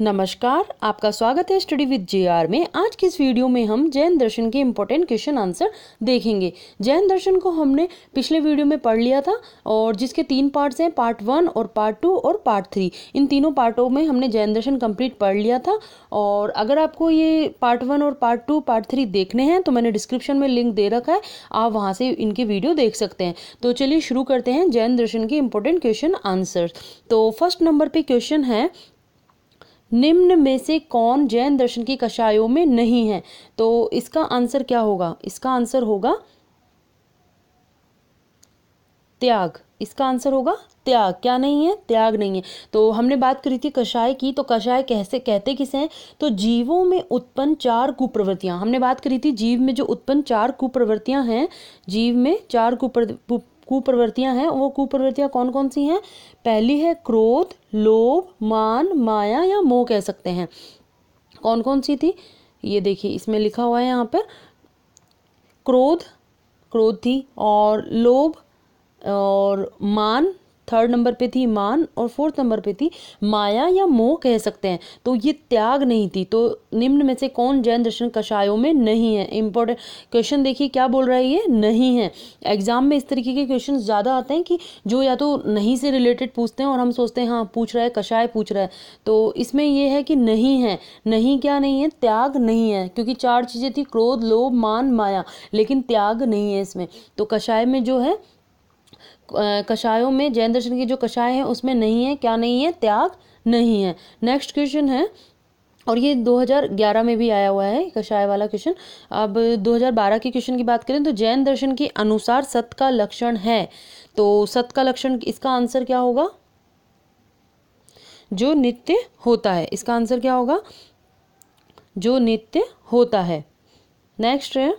नमस्कार आपका स्वागत है स्टडी विद जीआर में आज की इस वीडियो में हम जैन दर्शन के इम्पोर्टेंट क्वेश्चन आंसर देखेंगे जैन दर्शन को हमने पिछले वीडियो में पढ़ लिया था और जिसके तीन पार्ट्स हैं पार्ट वन और पार्ट टू और पार्ट थ्री इन तीनों पार्टों में हमने जैन दर्शन कंप्लीट पढ़ लिया था और अगर आपको ये पार्ट वन और पार्ट टू पार्ट थ्री देखने हैं तो मैंने डिस्क्रिप्शन में लिंक दे रखा है आप वहाँ से इनके वीडियो देख सकते हैं तो चलिए शुरू करते हैं जैन दर्शन के इम्पोर्टेंट क्वेश्चन आंसर तो फर्स्ट नंबर पर क्वेश्चन है निम्न में से कौन जैन दर्शन की कषायों में नहीं है तो इसका आंसर क्या होगा इसका आंसर होगा त्याग इसका आंसर होगा त्याग क्या नहीं है त्याग नहीं है तो हमने बात करी थी कषाय की तो कषाय कैसे कहते किसे हैं तो जीवों में उत्पन्न चार कुप्रवृत्तियां हमने बात करी थी जीव में जो उत्पन्न चार कुप्रवृत्तियां हैं जीव में चार कुप्र कुप्रवृत्तियां हैं वो कुप्रवृत्तियां कौन कौन सी हैं पहली है क्रोध लोभ मान माया या मोह कह सकते हैं कौन कौन सी थी ये देखिए इसमें लिखा हुआ है यहाँ पर क्रोध क्रोध थी और लोभ और मान थर्ड नंबर पे थी मान और फोर्थ नंबर पे थी माया या मोह कह सकते हैं तो ये त्याग नहीं थी तो निम्न में से कौन जैन दर्शन कषायों में नहीं है इम्पोर्टेंट क्वेश्चन देखिए क्या बोल रहा है ये नहीं है एग्जाम में इस तरीके के क्वेश्चन ज़्यादा आते हैं कि जो या तो नहीं से रिलेटेड पूछते हैं और हम सोचते हैं हाँ पूछ रहा है कषाय पूछ रहा है तो इसमें यह है कि नहीं है नहीं क्या नहीं है त्याग नहीं है क्योंकि चार चीज़ें थी क्रोध लोभ मान माया लेकिन त्याग नहीं है इसमें तो कषाय में जो है कषायों में जैन दर्शन की जो कषाय है उसमें नहीं है क्या नहीं है त्याग नहीं है नेक्स्ट क्वेश्चन है और ये 2011 में भी आया हुआ है कषाय वाला क्वेश्चन अब 2012 के क्वेश्चन की बात करें तो जैन दर्शन के अनुसार सत का लक्षण है तो सत का लक्षण इसका आंसर क्या होगा जो नित्य होता है इसका आंसर क्या होगा जो नित्य होता है नेक्स्ट है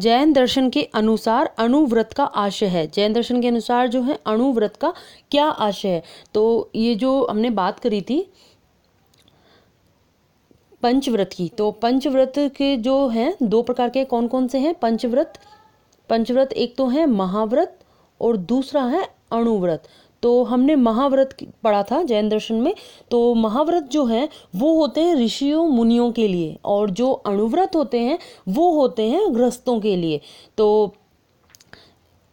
जैन दर्शन के अनुसार अणुव्रत का आशय है जैन दर्शन के अनुसार जो है अणुव्रत का क्या आशय है तो ये जो हमने बात करी थी पंचव्रत की तो पंचव्रत के जो हैं दो प्रकार के कौन कौन से हैं पंचव्रत पंचव्रत एक तो है महाव्रत और दूसरा है अणुव्रत तो हमने महाव्रत पढ़ा था जैन दर्शन में तो महाव्रत जो हैं वो होते हैं ऋषियों मुनियों के लिए और जो अणुव्रत होते हैं वो होते हैं ग्रस्तों के लिए तो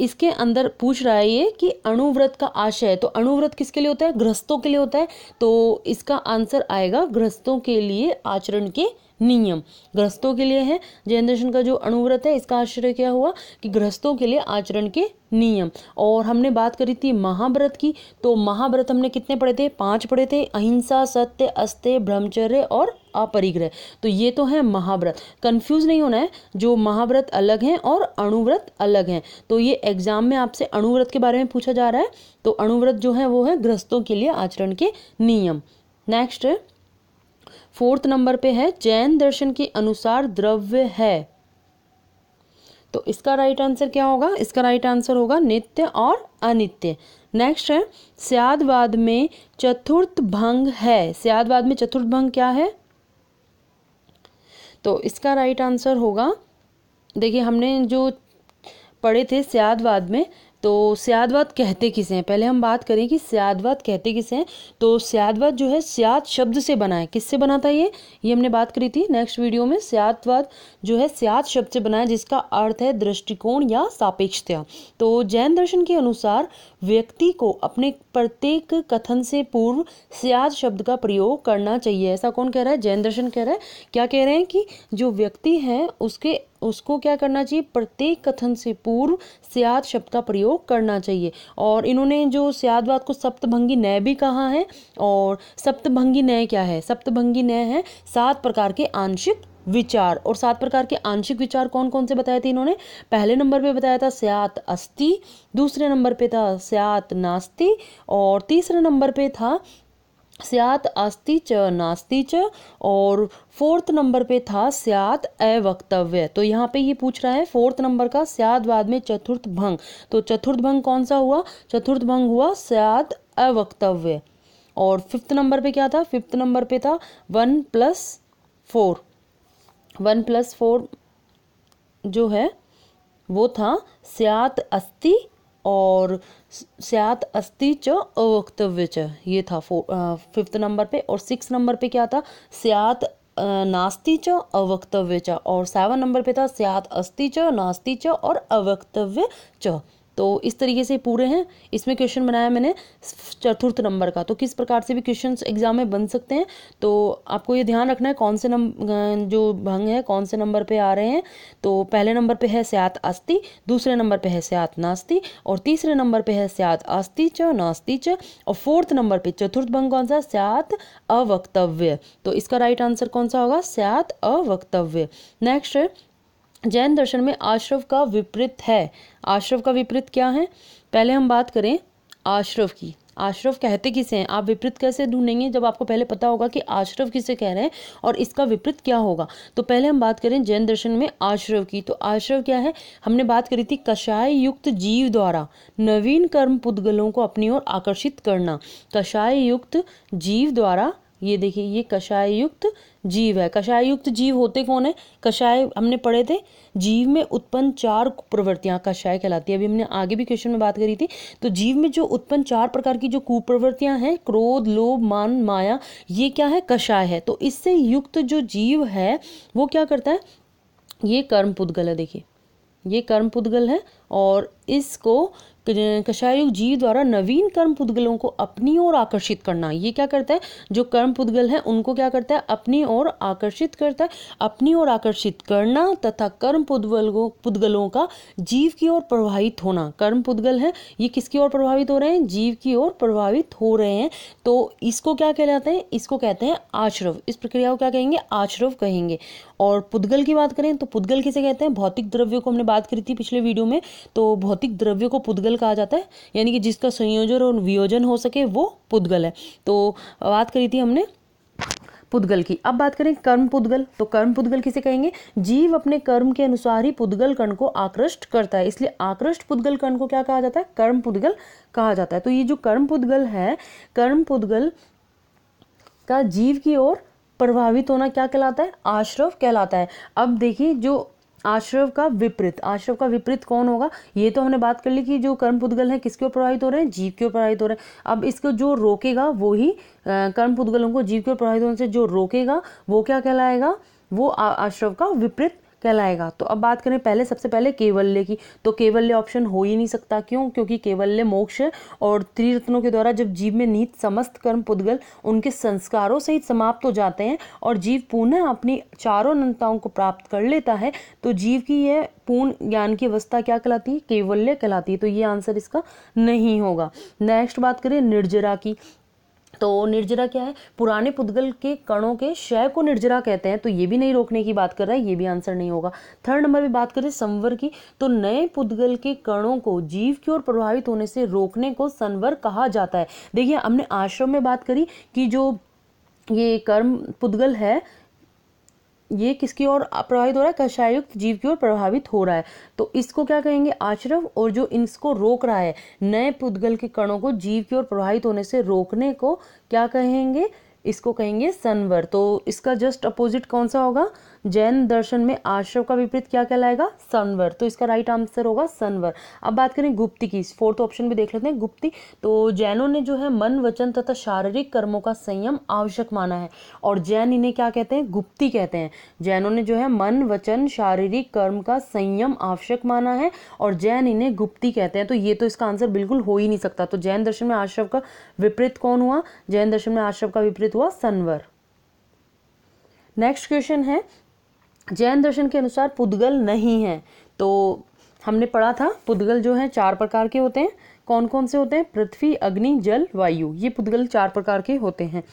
इसके अंदर पूछ रहा है ये कि अणुव्रत का आशय तो अणुव्रत किसके लिए होता है ग्रस्तों के लिए होता है तो इसका आंसर आएगा ग्रस्तों के लिए आचरण के नियम गृहस्थों के लिए है जैन दर्शन का जो अणुव्रत है इसका आश्रय क्या हुआ कि गृहस्थों के लिए आचरण के नियम और हमने बात करी थी महाव्रत की तो महाव्रत हमने कितने पढ़े थे पांच पढ़े थे अहिंसा सत्य अस्त्य ब्रह्मचर्य और अपरिग्रह तो ये तो है महाव्रत कंफ्यूज नहीं होना है जो महाव्रत अलग हैं और अणुव्रत अलग हैं तो ये एग्जाम में आपसे अणुव्रत के बारे में पूछा जा रहा है तो अणुव्रत जो है वो है गृहस्थों के लिए आचरण के नियम नेक्स्ट फोर्थ नंबर पे है जैन दर्शन के अनुसार द्रव्य है तो इसका राइट आंसर क्या होगा इसका राइट आंसर होगा नित्य और अनित्य नेक्स्ट है स्यादवाद में चतुर्थ भंग है स्यादवाद में चतुर्थ भंग क्या है तो इसका राइट आंसर होगा देखिए हमने जो पढ़े थे स्यादवाद में तो सियादवाद कहते किसे हैं पहले हम बात करें कि सियादवाद कहते किसे हैं तो सियादवाद जो है सियाद शब्द से बना है किससे बना था ये ये हमने बात करी थी नेक्स्ट वीडियो में सियादवाद जो है सियाद शब्द से बना है जिसका अर्थ है दृष्टिकोण या सापेक्षता तो जैन दर्शन के अनुसार व्यक्ति को अपने प्रत्येक कथन से पूर्व सियाद शब्द का प्रयोग करना चाहिए ऐसा कौन कह रहा है जैन दर्शन कह रहा है क्या कह रहे हैं कि जो व्यक्ति है उसके उसको क्या करना चाहिए प्रत्येक कथन से पूर्व सियाद शब्द का प्रयोग प्रयोग करना चाहिए और इन्होंने जो सियादवाद को सप्तभंगी नय भी कहा है और सप्तभंगी नय क्या है सप्तभंगी नय है सात प्रकार के आंशिक विचार और सात प्रकार के आंशिक विचार कौन कौन से बताए थे इन्होंने पहले नंबर पे बताया था स्यात अस्ति दूसरे नंबर पे था स्यात नास्ति और तीसरे नंबर पे था स्यात अस्ति च नास्ति च और फोर्थ नंबर पे था स्यात अवक्तव्य तो यहाँ पे ये पूछ रहा है फोर्थ नंबर का स्याद बाद में चतुर्थ भंग तो चतुर्थ भंग कौन सा हुआ चतुर्थ भंग हुआ स्यात अवक्तव्य और फिफ्थ नंबर पे क्या था फिफ्थ नंबर पे था one plus four one plus four जो है वो था स्यात अस्ति और सियात अस्ति च अवक्तव्य च ये था फो फिफ्थ नंबर पे और सिक्स नंबर पे क्या था स्यात नास्ति च अवक्तव्य च और सेवन नंबर पे था स्यात अस्ति च नास्ति च और अवक्तव्य च तो इस तरीके से पूरे हैं इसमें क्वेश्चन बनाया मैंने चतुर्थ नंबर का तो किस प्रकार से भी क्वेश्चन एग्जाम में बन सकते हैं तो आपको ये ध्यान रखना है कौन से नंबर जो भंग है कौन से नंबर पे आ रहे हैं तो पहले नंबर पे है स्यात अस्ति दूसरे नंबर पे है स्यात नास्ति और तीसरे नंबर पे है स्यात अस्ति च नास्ति च और फोर्थ नंबर पे चतुर्थ भंग कौन सा स्यात अवक्तव्य तो इसका राइट आंसर कौन सा होगा स्यात अवक्तव्य नेक्स्ट है जैन दर्शन में आश्रव का विपरीत है आश्रव का विपरीत क्या है पहले हम बात करें आश्रव की आश्रव कहते किसे हैं आप विपरीत कैसे ढूंढेंगे जब आपको पहले पता होगा कि आश्रव किसे कह रहे हैं और इसका विपरीत क्या होगा तो पहले हम बात करें जैन दर्शन में आश्रव की तो आश्रव क्या है हमने बात करी थी कषाय युक्त जीव द्वारा नवीन कर्म पुद्गलों को अपनी ओर आकर्षित करना कषाय युक्त जीव द्वारा ये देखिए ये कषाय युक्त जीव है कषाय युक्त जीव होते कौन है कषाय हमने पढ़े थे जीव में उत्पन्न चार प्रवृत्तियां कषाय कहलाती है अभी हमने आगे भी क्वेश्चन में बात करी थी तो जीव में जो उत्पन्न चार प्रकार की जो कुप्रवृत्तियां हैं क्रोध लोभ मान माया ये क्या है कषाय है तो इससे युक्त जो जीव है वो क्या करता है ये कर्म पुद्गल है देखिए ये कर्म पुद्गल है और इसको कशायुग जीव द्वारा नवीन कर्म पुद्गलों को अपनी ओर आकर्षित करना ये क्या करता है जो कर्म पुद्गल है उनको क्या करता है अपनी ओर आकर्षित करता है अपनी ओर आकर्षित करना तथा कर्म पुद्गलों पुद्गलों का जीव की ओर प्रभावित होना कर्म पुद्गल है ये किसकी ओर प्रभावित हो रहे हैं जीव की ओर प्रभावित हो रहे हैं तो इसको क्या कहलाते हैं इसको कहते हैं आश्रव इस प्रक्रिया को क्या कहेंगे आश्रव कहेंगे और पुद्गल की बात करें तो पुद्गल किसे कहते हैं भौतिक द्रव्य को हमने बात करी थी पिछले वीडियो में तो भौतिक द्रव्य को पुद्गल कहा जाता है यानी कि जिसका संयोजन और वियोजन हो सके वो पुद्गल है तो बात करी थी हमने पुद्गल की अब बात करें कर्म पुद्गल तो कर्म पुद्गल किसे कहेंगे जीव अपने कर्म के अनुसार ही पुद्गल कण को आकृष्ट करता है इसलिए आकृष्ट पुद्गल कण को क्या कहा जाता है कर्म पुद्गल कहा जाता है तो ये जो कर्म पुद्गल है कर्म पुद्गल का जीव की ओर प्रभावित होना क्या कहलाता है आश्रव कहलाता है अब देखिए जो आश्रव का विपरीत आश्रव का विपरीत कौन होगा ये तो हमने बात कर ली कि जो कर्म पुद्गल है किसके ऊपर प्रभावित हो रहे हैं जीव के ऊपर प्रभावित हो रहे हैं अब इसको जो रोकेगा वो ही कर्म पुद्गलों को जीव के ऊपर प्रभावित होने से जो रोकेगा वो क्या कहलाएगा वो आश्रव का विपरीत कहलाएगा तो अब बात करें पहले सबसे पहले केवल्य की तो केवल्य ऑप्शन हो ही नहीं सकता क्यों क्योंकि केवल्य मोक्ष और त्रिरत्नों के द्वारा जब जीव में नीत समस्त कर्म पुद्गल उनके संस्कारों सहित समाप्त हो जाते हैं और जीव पुनः अपनी चारों अनंताओं को प्राप्त कर लेता है तो जीव की यह पूर्ण ज्ञान की अवस्था क्या कहलाती है केवल्य कहलाती है तो ये आंसर इसका नहीं होगा नेक्स्ट बात करें निर्जरा की तो निर्जरा क्या है पुराने पुद्गल के कणों के क्षय को निर्जरा कहते हैं तो ये भी नहीं रोकने की बात कर रहा है ये भी आंसर नहीं होगा थर्ड नंबर में बात करें संवर की तो नए पुद्गल के कणों को जीव की ओर प्रभावित होने से रोकने को संवर कहा जाता है देखिए हमने आश्रम में बात करी कि जो ये कर्म पुद्गल है ये किसकी ओर प्रभावित हो रहा है कषायुक्त जीव की ओर प्रभावित हो रहा है तो इसको क्या कहेंगे आश्रव और जो इसको रोक रहा है नए पुद्गल के कणों को जीव की ओर प्रभावित होने से रोकने को क्या कहेंगे इसको कहेंगे सनवर तो इसका जस्ट अपोजिट कौन सा होगा जैन दर्शन में आश्रव का विपरीत क्या कहलाएगा सनवर तो इसका राइट आंसर होगा सनवर अब बात करें गुप्ती की फोर्थ ऑप्शन भी देख लेते हैं गुप्ती तो जैनों ने जो है मन वचन तथा शारीरिक कर्मों का संयम आवश्यक माना है और जैन इन्हें क्या कहते हैं गुप्ती कहते हैं जैनों ने जो है मन वचन शारीरिक कर्म का संयम आवश्यक माना है और जैन इन्हें गुप्ती कहते हैं तो ये तो इसका आंसर बिल्कुल हो ही नहीं सकता तो जैन दर्शन में आश्रव का विपरीत कौन हुआ जैन दर्शन में आश्रव का विपरीत हुआ सनवर नेक्स्ट क्वेश्चन है जैन दर्शन के अनुसार पुद्गल नहीं है तो हमने पढ़ा था पुद्गल जो है चार प्रकार के होते हैं कौन कौन से होते हैं पृथ्वी अग्नि जल वायु ये पुद्गल चार प्रकार के होते हैं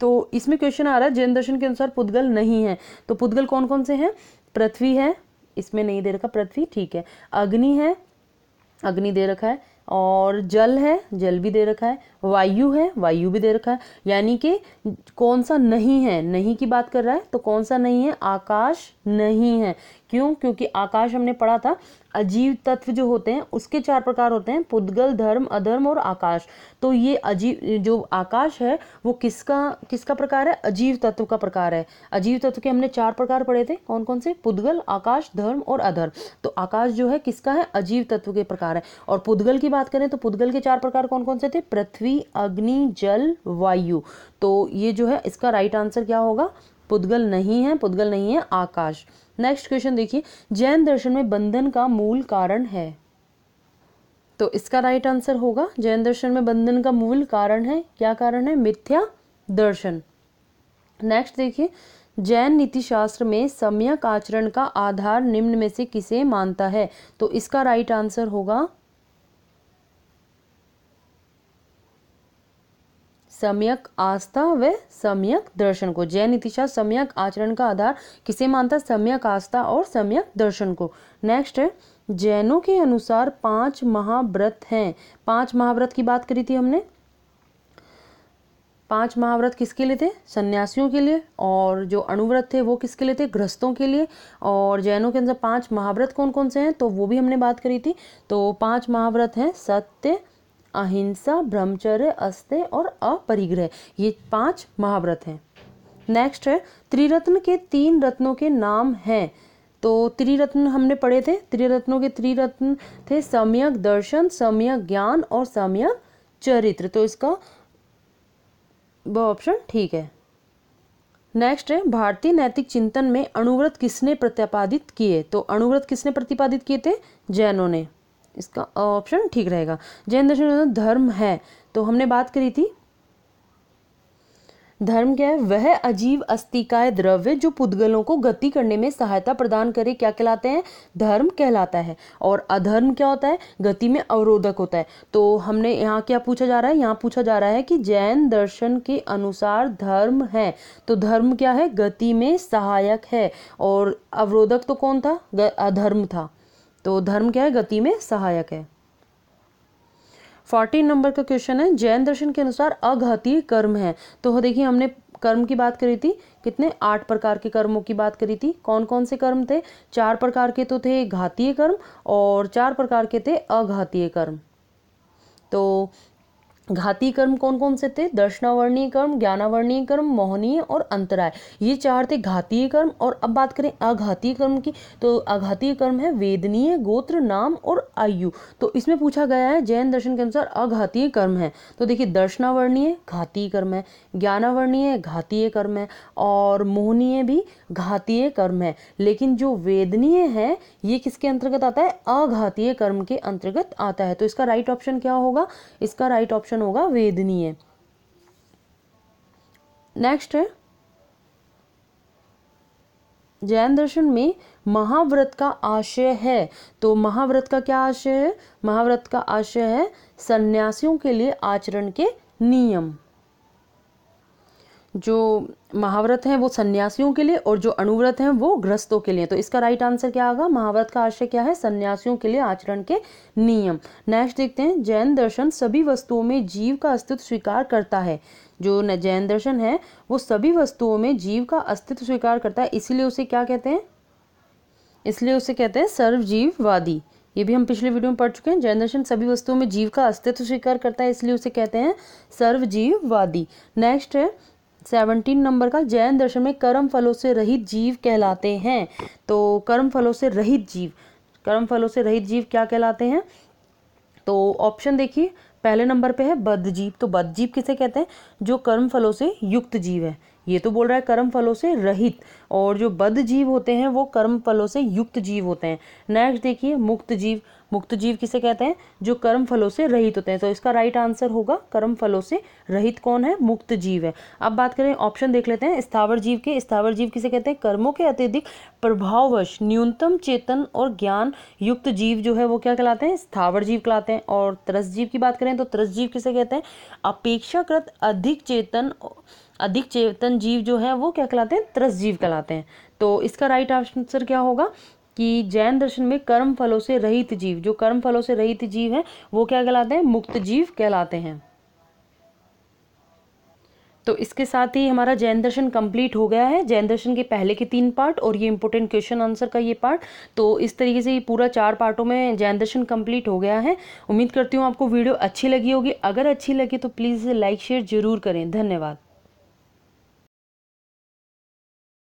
तो इसमें क्वेश्चन आ रहा है जैन दर्शन के अनुसार पुद्गल नहीं है तो पुद्गल कौन कौन से हैं पृथ्वी है इसमें नहीं दे रखा पृथ्वी ठीक है अग्नि है अग्नि दे रखा है और जल है जल भी दे रखा है वायु है वायु भी दे रखा है यानी कि कौन सा नहीं है नहीं की बात कर रहा है तो कौन सा नहीं है आकाश नहीं है क्यों क्योंकि आकाश हमने पढ़ा था अजीव तत्व जो होते हैं उसके चार प्रकार होते हैं पुद्गल धर्म अधर्म और आकाश तो ये अजीव जो आकाश है वो किसका किसका प्रकार है अजीव तत्व का प्रकार है अजीव तत्व के हमने चार प्रकार पढ़े थे कौन कौन से पुद्गल आकाश धर्म और अधर्म तो आकाश जो है किसका है अजीव तत्व के प्रकार है और पुद्गल की बात करें तो पुद्गल के चार प्रकार कौन कौन से थे पृथ्वी पृथ्वी अग्नि जल वायु तो ये जो है इसका राइट आंसर क्या होगा पुद्गल नहीं है पुद्गल नहीं है आकाश नेक्स्ट क्वेश्चन देखिए जैन दर्शन में बंधन का मूल कारण है तो इसका राइट आंसर होगा जैन दर्शन में बंधन का मूल कारण है क्या कारण है मिथ्या दर्शन नेक्स्ट देखिए जैन नीतिशास्त्र में सम्यक आचरण का आधार निम्न में से किसे मानता है तो इसका राइट आंसर होगा सम्यक आस्था व सम्यक दर्शन को जैन इतिशा सम्यक आचरण का आधार किसे मानता है सम्यक आस्था और सम्यक दर्शन को नेक्स्ट है जैनों के अनुसार पांच महाव्रत हैं पांच महाव्रत की बात करी थी हमने पांच महाव्रत किसके लिए थे सन्यासियों के लिए और जो अणुव्रत थे वो किसके लिए थे ग्रस्तों के लिए और जैनों के अंदर पांच महाव्रत कौन कौन से हैं तो वो भी हमने बात करी थी तो पांच महाव्रत हैं सत्य अहिंसा ब्रह्मचर्य अस्ते और अपरिग्रह ये पांच महाव्रत हैं नेक्स्ट है त्रिरत्न के तीन रत्नों के नाम हैं तो त्रिरत्न हमने पढ़े थे त्रिरत्नों के त्रिरत्न थे सम्यक दर्शन सम्यक ज्ञान और सम्यक चरित्र तो इसका वो ऑप्शन ठीक है नेक्स्ट है भारतीय नैतिक चिंतन में अणुव्रत किसने प्रतिपादित किए तो अणुव्रत किसने प्रतिपादित किए थे जैनों ने इसका ऑप्शन ठीक रहेगा जैन दर्शन तो धर्म है तो हमने बात करी थी धर्म क्या है वह अजीव अस्थिकाय द्रव्य जो पुद्गलों को गति करने में सहायता प्रदान करे क्या कहलाते हैं धर्म कहलाता है और अधर्म क्या होता है गति में अवरोधक होता है तो हमने यहाँ क्या पूछा जा रहा है यहाँ पूछा जा रहा है कि जैन दर्शन के अनुसार धर्म है तो धर्म क्या है गति में सहायक है और अवरोधक तो कौन था अधर्म था तो धर्म क्या है गति में सहायक है फोर्टीन नंबर का क्वेश्चन है जैन दर्शन के अनुसार अघाती कर्म है तो देखिए हमने कर्म की बात करी थी कितने आठ प्रकार के कर्मों की बात करी थी कौन कौन से कर्म थे चार प्रकार के तो थे घातीय कर्म और चार प्रकार के थे अघातीय कर्म तो घाती कर्म कौन कौन से थे दर्शनावर्णीय कर्म ज्ञानावर्णीय कर्म मोहनीय और अंतराय ये चार थे घातीय कर्म और अब बात करें अघातीय कर्म की तो अघातीय कर्म है वेदनीय गोत्र नाम और आयु तो इसमें पूछा गया है जैन दर्शन के अनुसार अघातीय कर्म है तो देखिए दर्शनावर्णीय घातीय कर्म है ज्ञानावर्णीय घातीय कर्म है और मोहनीय भी घातीय कर्म है लेकिन जो वेदनीय है ये किसके अंतर्गत आता है अघातीय कर्म के अंतर्गत आता है तो इसका राइट ऑप्शन क्या होगा इसका राइट ऑप्शन ऑप्शन होगा वेदनीय नेक्स्ट है जैन दर्शन में महाव्रत का आशय है तो महाव्रत का क्या आशय है महाव्रत का आशय है सन्यासियों के लिए आचरण के नियम जो महाव्रत हैं वो सन्यासियों के लिए और जो अणुव्रत हैं वो ग्रस्तों के लिए तो इसका राइट आंसर क्या होगा महाव्रत का आशय क्या है सन्यासियों के लिए आचरण के नियम नेक्स्ट देखते हैं जैन दर्शन सभी वस्तुओं में जीव का अस्तित्व स्वीकार करता है जो जैन दर्शन है वो सभी वस्तुओं में जीव का अस्तित्व स्वीकार करता है इसीलिए उसे क्या कहते हैं इसलिए उसे कहते हैं सर्वजीववादी ये भी हम पिछले वीडियो में पढ़ चुके हैं जैन दर्शन सभी वस्तुओं में जीव का अस्तित्व स्वीकार करता है इसलिए उसे कहते हैं सर्वजीववादी नेक्स्ट है सेवनटीन नंबर का जैन दर्शन में कर्म फलों से रहित जीव कहलाते हैं तो कर्म फलों से रहित जीव कर्म फलों से रहित जीव क्या कहलाते हैं तो ऑप्शन देखिए पहले नंबर पे है बद्ध जीव तो बद्ध जीव किसे कहते हैं जो कर्म फलों से युक्त जीव है ये तो बोल रहा है कर्म फलों से रहित और जो बद्ध जीव होते हैं वो कर्म फलों से युक्त जीव होते हैं नेक्स्ट देखिए मुक्त जीव मुक्त जीव किसे कहते हैं जो कर्म फलों से रहित होते हैं तो इसका राइट आंसर होगा कर्म फलों से रहित कौन है मुक्त जीव है अब बात करें ऑप्शन देख लेते हैं स्थावर जीव के स्थावर जीव किसे कहते हैं कर्मों के अत्यधिक प्रभाववश न्यूनतम चेतन और ज्ञान युक्त जीव जो है वो क्या कहलाते हैं स्थावर जीव कहलाते हैं और त्रस जीव की बात करें तो त्रस जीव किसे कहते हैं अपेक्षाकृत अधिक चेतन अधिक चेतन जीव जो है वो क्या कहलाते हैं त्रस जीव कहलाते हैं तो इसका राइट आंसर क्या होगा कि जैन दर्शन में कर्म फलों से रहित जीव जो कर्म फलों से रहित जीव है वो क्या कहलाते हैं मुक्त जीव कहलाते हैं तो इसके साथ ही हमारा जैन दर्शन कंप्लीट हो गया है जैन दर्शन के पहले के तीन पार्ट और ये इंपॉर्टेंट क्वेश्चन आंसर का ये पार्ट तो इस तरीके से ये पूरा चार पार्टों में जैन दर्शन कंप्लीट हो गया है उम्मीद करती हूँ आपको वीडियो अच्छी लगी होगी अगर अच्छी लगी तो प्लीज़ लाइक शेयर जरूर करें धन्यवाद